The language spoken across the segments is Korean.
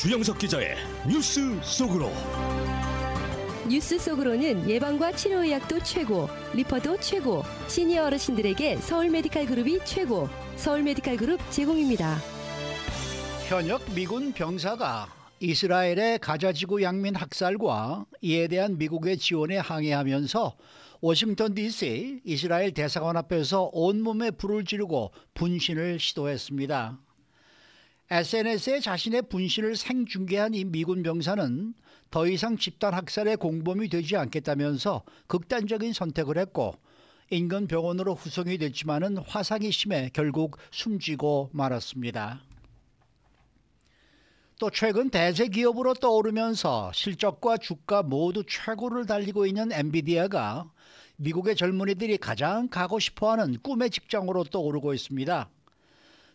주영석 기자의 뉴스 속으로. 뉴스 속으로는 예방과 치료 의학도 최고, 리퍼도 최고, 시니어 어르신들에게 서울 메디칼 그룹이 최고, 서울 메디칼 그룹 제공입니다. 현역 미군 병사가 이스라엘의 가자지구 양민 학살과 이에 대한 미국의 지원에 항의하면서 워싱턴 DC 이스라엘 대사관 앞에서 온몸에 불을 지르고 분신을 시도했습니다. SNS에 자신의 분신을 생중계한 이 미군 병사는 더 이상 집단 학살의 공범이 되지 않겠다면서 극단적인 선택을 했고 인근 병원으로 후송이 됐지만은 화상이 심해 결국 숨지고 말았습니다. 또 최근 대세 기업으로 떠오르면서 실적과 주가 모두 최고를 달리고 있는 엔비디아가 미국의 젊은이들이 가장 가고 싶어하는 꿈의 직장으로 떠오르고 있습니다.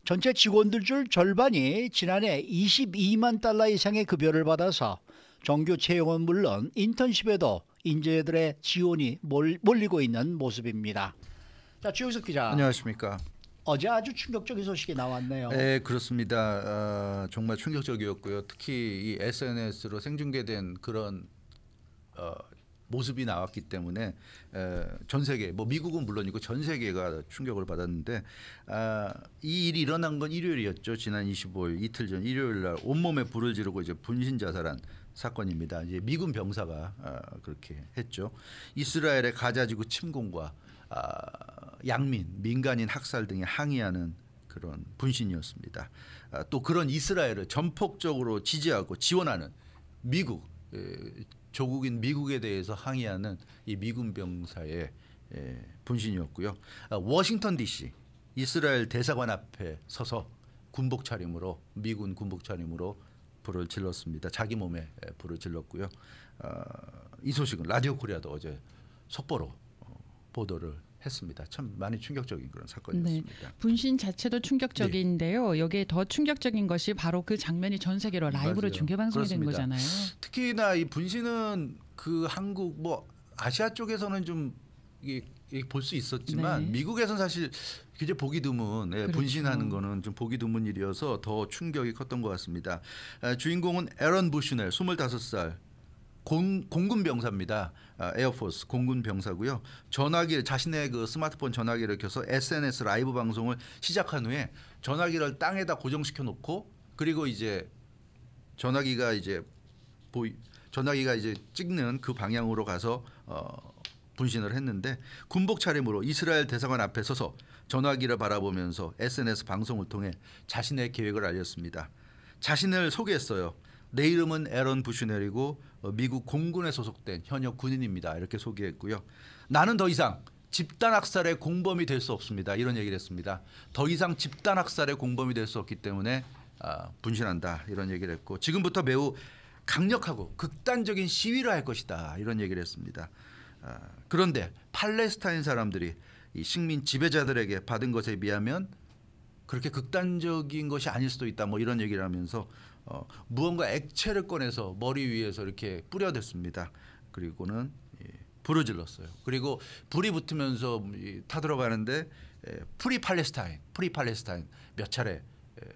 전체 직원들 중 절반이 지난해 22만 달러 이상의 급여를 받아서 정규 채용은 물론 인턴십에도 인재들의 지원이 몰, 몰리고 있는 모습입니다. 자, 주영석 기자. 안녕하십니까. 어제 아주 충격적인 소식이 나왔네요. 네, 그렇습니다. 어, 정말 충격적이었고요. 특히 이 SNS로 생중계된 그런 어, 모습이 나왔기 때문에 전 세계 뭐 미국은 물론이고 전 세계가 충격을 받았는데 아, 이 일이 일어난 건 일요일이었죠 지난 25일 이틀 전 일요일 날 온몸에 불을 지르고 이제 분신 자살한 사건입니다. 이제 미군 병사가 아, 그렇게 했죠. 이스라엘의 가자지구 침공과 아, 양민 민간인 학살 등에 항의하는 그런 분신이었습니다. 또 그런 이스라엘을 전폭적으로 지지하고 지원하는 미국 조국인 미국에 대해서 항의하는 이 미군 병사의 분신이었고요. 아, 워싱턴 D.C. 이스라엘 대사관 앞에 서서 군복 차림으로 미군 군복 차림으로 불을 질렀습니다. 자기 몸에 불을 질렀고요. 아, 이 소식은 라디오 코리아도 어제 속보로 어, 보도를 했습니다. 참 많이 충격적인 그런 네. 사건이었습니다. 네. 분신 자체도 충격적인데요. 네. 여기에 더 충격적인 것이 바로 그 장면이 전 세계로 라이브로 중계 방송이 된 거잖아요. 특히나 이 분신은 그 한국 뭐 아시아 쪽에서는 좀 볼수 있었지만 네. 미국에서는 사실 이제 보기 드문 예, 그렇죠. 분신하는 거는 좀 보기 드문 일이어서 더 충격이 컸던 것 같습니다. 아, 주인공은 에런 부슈넬 25살 공, 군 병사입니다. 아, 에어포스 공군 병사고요. 전화기 자신의 그 스마트폰 전화기를 켜서 SNS 라이브 방송을 시작한 후에 전화기를 땅에다 고정시켜 놓고 그리고 이제 전화기가 이제 보이 전화기가 이제 찍는 그 방향으로 가서 어, 분신을 했는데 군복 차림으로 이스라엘 대사관 앞에 서서 전화기를 바라보면서 SNS 방송을 통해 자신의 계획을 알렸습니다. 자신을 소개했어요. 내 이름은 에런 부슈넬이고 어, 미국 공군에 소속된 현역 군인입니다. 이렇게 소개했고요. 나는 더 이상 집단 학살의 공범이 될 수 없습니다. 이런 얘기를 했습니다. 더 이상 집단 학살의 공범이 될 수 없기 때문에 아, 분신한다. 이런 얘기를 했고 지금부터 매우 강력하고 극단적인 시위를 할 것이다. 이런 얘기를 했습니다. 아, 그런데 팔레스타인 사람들이 식민 지배자들에게 받은 것에 비하면 그렇게 극단적인 것이 아닐 수도 있다. 뭐 이런 얘기를 하면서 어, 무언가 액체를 꺼내서 머리 위에서 이렇게 뿌려댔습니다. 그리고는 예, 불을 질렀어요. 그리고 불이 붙으면서 타들어가는데 예, 프리 팔레스타인, 프리 팔레스타인 몇 차례 예,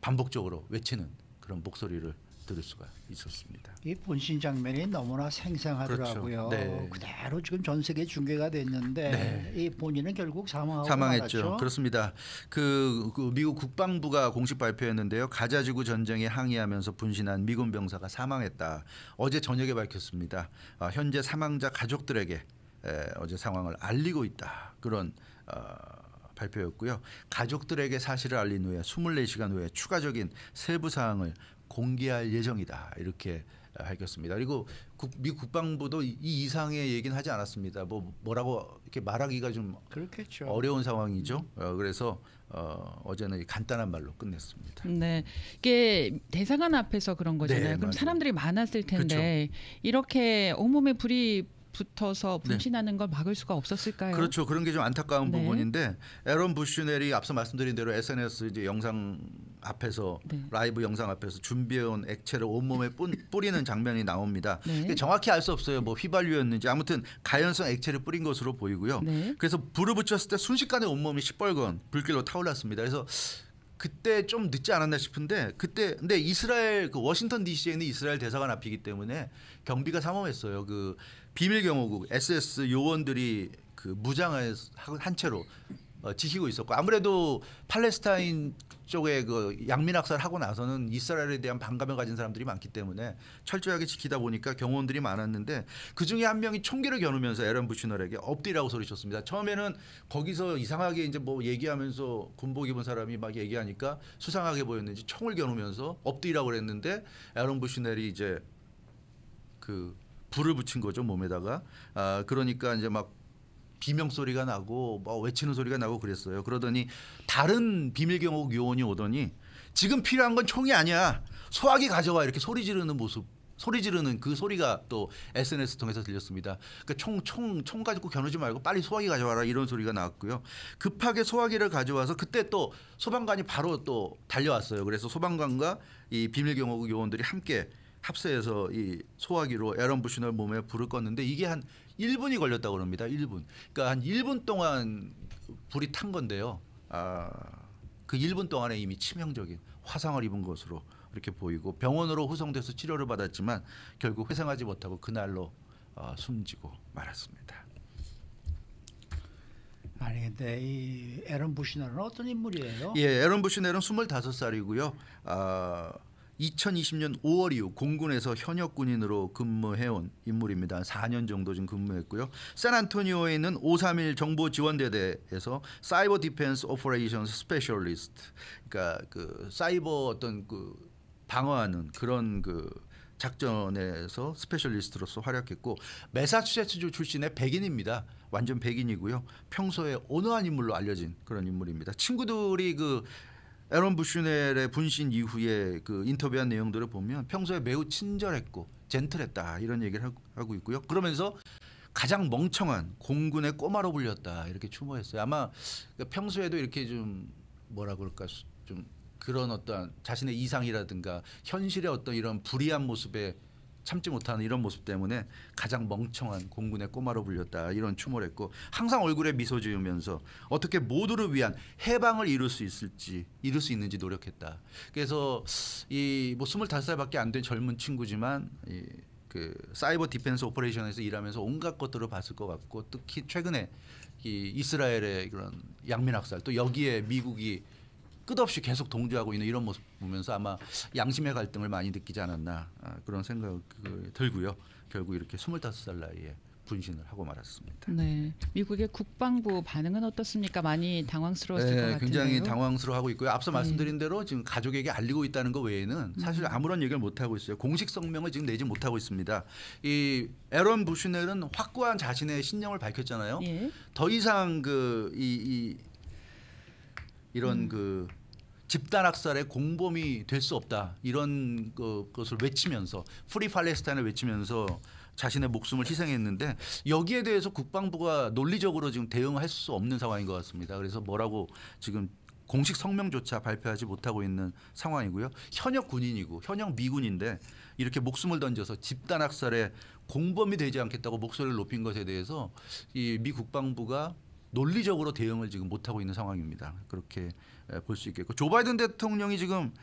반복적으로 외치는 그런 목소리를 들을 수가 있었습니다. 이 본신 장면이 너무나 생생하더라고요. 그렇죠. 네. 그대로 지금 전 세계 중계가 됐는데 네. 이 본인은 결국 사망하고 사망했죠. 말았죠? 그렇습니다. 그, 그, 미국 국방부가 공식 발표했는데요. 가자지구 전쟁에 항의하면서 분신한 미군 병사가 사망했다. 어제 저녁에 밝혔습니다. 어, 현재 사망자 가족들에게 에, 어제 상황을 알리고 있다. 그런 어, 발표였고요. 가족들에게 사실을 알린 후에 24시간 후에 추가적인 세부 사항을 공개할 예정이다 이렇게 밝혔습니다. 그리고 국, 미국 방부도이 이상의 얘기는 하지 않았습니다. 뭐 뭐라고 이렇게 말하기가 좀 그렇겠죠. 어려운 상황이죠. 어, 그래서 어, 어제는 간단한 말로 끝냈습니다. 네, 이게 대사관 앞에서 그런 거잖아요. 네, 그럼 맞아요. 사람들이 많았을 텐데 그렇죠. 이렇게 온몸에 불이 붙어서 네. 분신하는 네. 걸 막을 수가 없었을까요? 그렇죠. 그런 게 좀 안타까운 네. 부분인데 에런 부슈넬이 앞서 말씀드린 대로 SNS 이제 영상 앞에서 네. 라이브 영상 앞에서 준비해온 액체를 온몸에 뿌, 리는 장면이 나옵니다. 네. 정확히 알 수 없어요. 뭐 휘발유였는지 아무튼 가연성 액체를 뿌린 것으로 보이고요. 네. 그래서 불을 붙였을 때 순식간에 온몸이 시뻘건 불길로 타올랐습니다. 그래서 그때 좀 늦지 않았나 싶은데 그때 근데 이스라엘 그 워싱턴 D.C.에 있는 이스라엘 대사관 앞이기 때문에 경비가 삼엄했어요. 그 비밀 경호국 SS 요원들이 그 무장한 을 채로 어, 지키고 있었고 아무래도 팔레스타인 쪽에 그 양민 학살하고 나서는 이스라엘에 대한 반감을 가진 사람들이 많기 때문에 철저하게 지키다 보니까 경호원들이 많았는데 그 중에 한 명이 총기를 겨누면서 에런 부시널에게 엎드리라고 소리쳤습니다. 처음에는 거기서 이상하게 이제 뭐 얘기하면서 군복 입은 사람이 막 얘기하니까 수상하게 보였는지 총을 겨누면서 엎드리라고 그랬는데 에런 부시널이 이제 그 불을 붙인 거죠 몸에다가 아 그러니까 이제 막 비명 소리가 나고 뭐 외치는 소리가 나고 그랬어요. 그러더니 다른 비밀 경호 요원이 오더니 지금 필요한 건 총이 아니야. 소화기 가져와 이렇게 소리 지르는 모습 소리 지르는 그 소리가 또 SNS 통해서 들렸습니다. 그러니까 총, 총, 총 가지고 겨누지 말고 빨리 소화기 가져와라 이런 소리가 나왔고요. 급하게 소화기를 가져와서 그때 또 소방관이 바로 또 달려왔어요. 그래서 소방관과 이 비밀경호국 요원들이 함께 합세해서 이 소화기로 에런 부시널 몸에 불을 껐는데 이게 한 1분이 걸렸다고 그럽니다. 1분. 그러니까 한 1분 동안 불이 탄 건데요. 아, 그 1분 동안에 이미 치명적인 화상을 입은 것으로 이렇게 보이고 병원으로 후송돼서 치료를 받았지만 결국 회상하지 못하고 그날로 어, 숨지고 말았습니다. 아니 근데 이 에런 부시넬은 어떤 인물이에요? 예, 에런 부시넬은 25살이고요. 어, 아, 2020년 5월 이후 공군에서 현역 군인으로 근무해온 인물입니다. 4년 정도 지금 근무했고요. 샌안토니오에 있는 531 정보 지원대대에서 사이버 디펜스 오퍼레이션 스페셜리스트 그러니까 그 사이버 어떤 그 방어하는 그런 그 작전에서 스페셜리스트로서 활약했고 메사추세츠주 출신의 백인입니다. 완전 백인이고요. 평소에 온화한 인물로 알려진 그런 인물입니다. 친구들이 그 에런 부슈넬의 분신 이후에 그 인터뷰한 내용들을 보면 평소에 매우 친절했고 젠틀했다 이런 얘기를 하고 있고요. 그러면서 가장 멍청한 공군의 꼬마로 불렸다 이렇게 추모했어요. 아마 그러니까 평소에도 이렇게 좀 뭐라 그럴까 좀 그런 어떤 자신의 이상이라든가 현실의 어떤 이런 불의한 모습에 참지 못하는 이런 모습 때문에 가장 멍청한 공군의 꼬마로 불렸다 이런 추모를 했고 항상 얼굴에 미소 지으면서 어떻게 모두를 위한 해방을 이룰 수 있을지 이룰 수 있는지 노력했다. 그래서 이뭐 25살밖에 안 된 젊은 친구지만 이그 사이버 디펜스 오퍼레이션에서 일하면서 온갖 것들을 봤을 것 같고 특히 최근에 이 이스라엘의 그런 양민학살 또 여기에 미국이 끝없이 계속 동조하고 있는 이런 모습 보면서 아마 양심의 갈등을 많이 느끼지 않았나 아, 그런 생각 이 그, 들고요. 결국 이렇게 25살 나이에 분신을 하고 말았습니다. 네, 미국의 국방부 반응은 어떻습니까? 많이 당황스러웠을 네, 것같은요 굉장히 당황스러워하고 있고요. 앞서 네. 말씀드린 네. 대로 지금 가족에게 알리고 있다는 것 외에는 음. 사실 아무런 얘기를 못 하고 있어요. 공식 성명을 지금 내지 못하고 있습니다. 이 에런 부슈넬은 확고한 자신의 신념을 밝혔잖아요. 예. 더 이상 그이이 이런 음. 그 집단학살의 공범이 될 수 없다 이런 그, 것을 외치면서 프리 팔레스타인을 외치면서 자신의 목숨을 희생했는데 여기에 대해서 국방부가 논리적으로 지금 대응할 수 없는 상황인 것 같습니다. 그래서 뭐라고 지금 공식 성명조차 발표하지 못하고 있는 상황이고요. 현역 군인이고 현역 미군인데 이렇게 목숨을 던져서 집단 학살에 공범이 되지 않겠다고 목소리를 높인 것에 대해서 이 미 국방부가 논리적으로 대응을 지금 못하고 있는 상황입니다. 그렇게 볼 수 있겠고 조 바이든 대통령이 지금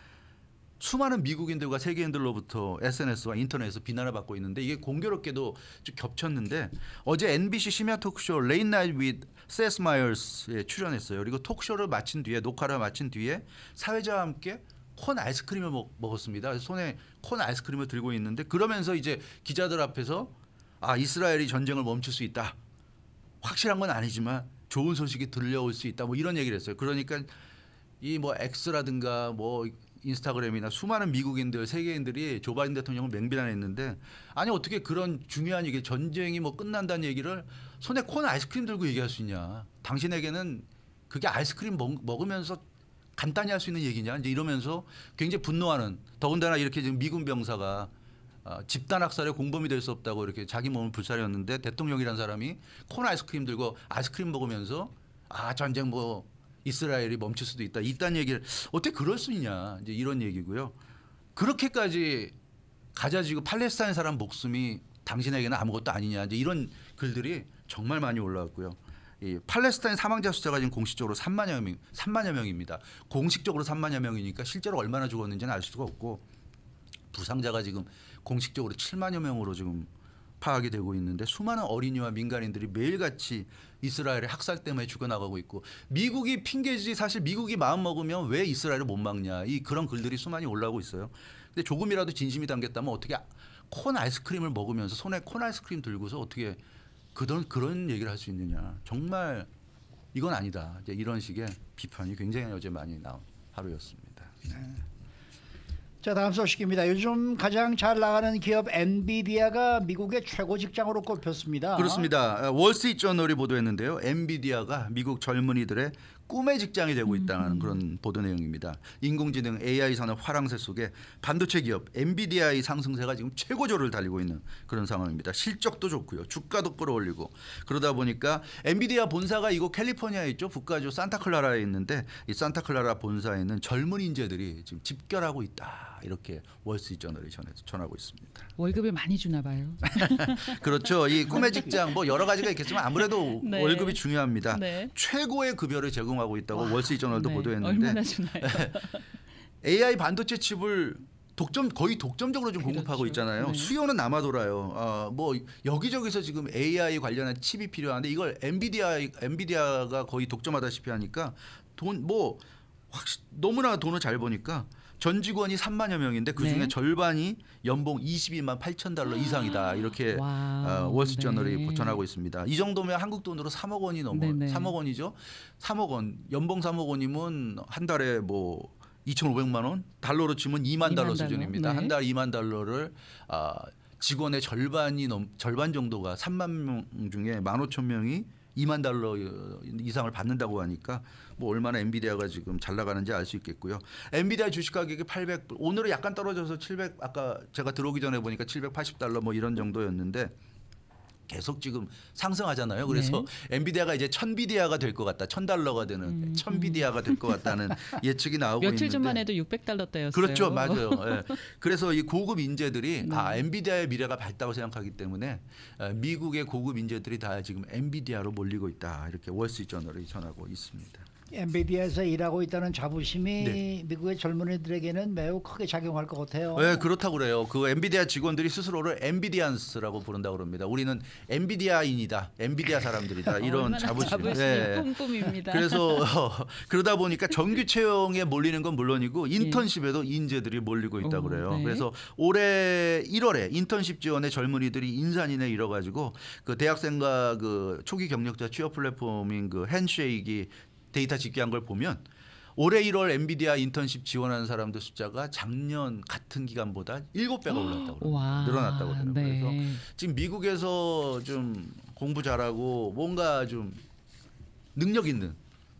수많은 미국인들과 세계인들로부터 SNS와 인터넷에서 비난을 받고 있는데 이게 공교롭게도 좀 겹쳤는데 어제 NBC 심야 토크쇼 레인 나이트 위드 세스 마이얼스에 출연했어요. 그리고 토크쇼를 마친 뒤에 녹화를 마친 뒤에 사회자와 함께 콘 아이스크림을 먹, 었습니다 손에 콘 아이스크림을 들고 있는데 그러면서 이제 기자들 앞에서 아 이스라엘이 전쟁을 멈출 수 있다. 확실한 건 아니지만 좋은 소식이 들려올 수 있다 뭐 이런 얘기를 했어요. 그러니까 이 뭐 X라든가 뭐 인스타그램이나 수많은 미국인들 세계인들이 조 바이든 대통령을 맹비난했는데 아니 어떻게 그런 중요한 얘기 전쟁이 뭐 끝난다는 얘기를 손에 콘 아이스크림 들고 얘기할 수 있냐 당신에게는 그게 아이스크림 먹, 으면서 간단히 할 수 있는 얘기냐 이제 이러면서 굉장히 분노하는 더군다나 이렇게 지금 미군 병사가 어, 집단 학살의 공범이 될 수 없다고 이렇게 자기 몸을 불사렸는데 대통령이란 사람이 콘 아이스크림 들고 아이스크림 먹으면서 아 전쟁 뭐 이스라엘이 멈출 수도 있다 이딴 얘기를 어떻게 그럴 수 있냐 이제 이런 얘기고요. 그렇게까지 가자지구 팔레스타인 사람 목숨이 당신에게는 아무것도 아니냐 이제 이런 글들이 정말 많이 올라왔고요. 이 팔레스타인 사망자 숫자가 지금 공식적으로 3만여 명, 3만여 명입니다. 공식적으로 3만여 명이니까 실제로 얼마나 죽었는지는 알 수가 없고 부상자가 지금 공식적으로 7만여 명으로 지금 파악이 되고 있는데 수많은 어린이와 민간인들이 매일같이 이스라엘의 학살 때문에 죽어나가고 있고 미국이 핑계지 사실 미국이 마음 먹으면 왜 이스라엘을 못 막냐 이 그런 글들이 수많이 올라오고 있어요. 근데 조금이라도 진심이 담겼다면 어떻게 콘 아이스크림을 먹으면서 손에 콘 아이스크림 들고서 어떻게 그런 그런 얘기를 할 수 있느냐 정말 이건 아니다 이제 이런 식의 비판이 굉장히 어제 많이 나온 하루였습니다. 네. 자 다음 소식입니다. 요즘 가장 잘 나가는 기업 엔비디아가 미국의 최고 직장으로 꼽혔습니다. 그렇습니다. 어, 월스트리트저널이 보도했는데요. 엔비디아가 미국 젊은이들의 꿈의 직장이 되고 음. 있다는 음. 그런 보도 내용입니다. 인공지능 AI 산업 화랑새 속에 반도체 기업 엔비디아의 상승세가 지금 최고조를 달리고 있는 그런 상황입니다. 실적도 좋고요. 주가도 끌어올리고 그러다 보니까 엔비디아 본사가 이거 캘리포니아에 있죠. 북가주 산타클라라에 있는데 이 산타클라라 본사에 있는 젊은 인재들이 지금 집결하고 있다. 이렇게 월스트리트저널이 전하고 있습니다. 월급을 많이 주나 봐요. 그렇죠. 이 꿈의 직장 뭐 여러 가지가 있겠지만 아무래도 네. 월급이 중요합니다. 네. 최고의 급여를 제공 노동하고 있다고 월스트리트저널도 네. 보도했는데 얼마나 주나요? AI 반도체 칩을 독점 거의 독점적으로 좀 공급하고 그렇죠. 있잖아요. 네. 수요는 남아 돌아요. 어, 뭐 여기저기서 지금 AI 관련한 칩이 필요한데 이걸 엔비디아 엔비디아가 거의 독점하다시피 하니까 돈 뭐확 너무나 돈을 잘 버니까 전 직원이 3만여 명인데 그 네. 중에 네. 절반이 연봉 22만 8천 달러 이상이다 이렇게 어, 월스트저널이 네. 보천하고 있습니다. 이 정도면 한국 돈으로 3억 원이 넘어 네 3억 원이죠. 3억 원 연봉 3억 원이면 한 달에 뭐 2,500만 원 달러로 치면 2만, 2만 달러 수준입니다. 네. 한달 2만 달러를 아 직원의 절반이 넘 절반 정도가 3만 명 중에 15,000명이 2만 달러 어, 이상을 받는다고 하니까 뭐 얼마나 엔비디아가 지금 잘 나가는지 알 수 있겠고요. 엔비디아 주식 가격이 800 오늘은 약간 떨어져서 700 아까 제가 들어오기 전에 보니까 780달러 뭐 이런 정도였는데 계속 지금 상승하잖아요. 그래서 네. 엔비디아가 이제 천비디아가 될 것 같다. 천 달러가 되는 음. 음. 천비디아가 될 것 같다는 예측이 나오고 며칠 있는데 며칠 전만 해도 600달러대였어요. 그렇죠, 맞아요. 네. 그래서 이 고급 인재들이 네. 아 엔비디아의 미래가 밝다고 생각하기 때문에 어, 미국의 고급 인재들이 다 지금 엔비디아로 몰리고 있다. 이렇게 월스트리트저널이 전하고 있습니다. 엔비디아에서 일하고 있다는 자부심이 네. 미국의 젊은이들에게는 매우 크게 작용할 것 같아요. 네, 그렇다고 그래요. 그 엔비디아 직원들이 스스로를 엔비디안스라고 부른다고 그럽니다. 우리는 엔비디아인이다. 엔비디아 사람들이다. 이런 자부심. 자 네. 뿜뿜입니다. 그래서 어, 그러다 보니까 정규 채용에 몰리는 건 물론이고 예. 인턴십에도 인재들이 몰리고 있다 고 그래요. 네. 그래서 올해 1월에 인턴십 지원에 젊은이들이 인산인해 이뤄 가지고 그 대학생과 그 초기 경력자 취업 플랫폼인 그핸쉐이크 데이터 집계한 걸 보면 올해 1월 엔비디아 인턴십 지원하는 사람들 숫자가 작년 같은 기간보다 7배가 올랐다고 와, 늘어났다고 그래요. 네. 그래서 지금 미국에서 좀 공부 잘하고 뭔가 좀 능력 있는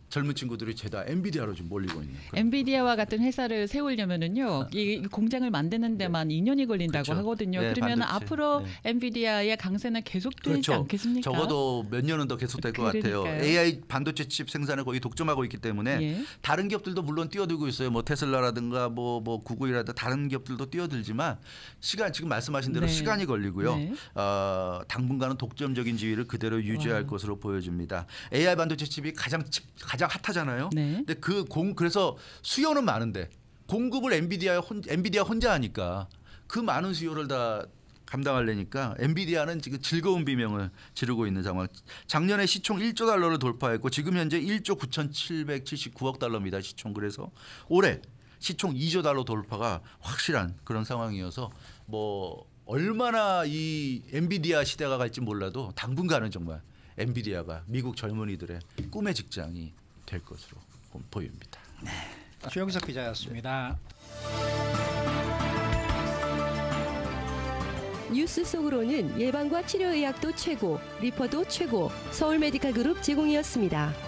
젊은 친구들이 죄다 엔비디아로 좀 몰리고 있는. 엔비디아와 같은 회사를 세우려면은요, 아. 이 공장을 만드는 네. 데만 네. 2년이 걸린다고 그렇죠. 하거든요. 네, 그러면 반드시. 앞으로 네. 엔비디아의 강세는 계속되지 그렇죠. 않겠습니까? 적어도 몇 년은 더 계속될 것 같아요. AI 반도체 칩 생산을 거의 독점하고 있기 때문에 예. 다른 기업들도 물론 뛰어들고 있어요. 뭐 테슬라라든가 뭐, 뭐 구글이라든가 다른 기업들도 뛰어들지만 시간 지금 말씀하신 대로 네. 시간이 걸리고요. 네. 어, 당분간은 독점적인 지위를 그대로 유지할 와. 것으로 보여집니다. AI 반도체 칩이 가장 칩, 가장 핫하잖아요. 네. 근데 그 공 그래서 수요는 많은데 공급을 엔비디아 혼, 엔비디아 혼자 하니까 그 많은 수요를 다 감당하려니까 엔비디아는 지금 즐거운 비명을 지르고 있는 상황. 작년에 시총 1조 달러를 돌파했고 지금 현재 1조 9,779억 달러입니다. 시총 그래서 올해 시총 2조 달러 돌파가 확실한 그런 상황이어서 뭐 얼마나 이 엔비디아 시대가 갈지 몰라도 당분간은 정말 엔비디아가 미국 젊은이들의 꿈의 직장이 될 것으로 보입니다. 네. 주영석 기자였습니다. 뉴스 속으로는 예방과 치료 의학도 최고, 리퍼도 최고, 서울 메디칼 그룹 제공이었습니다.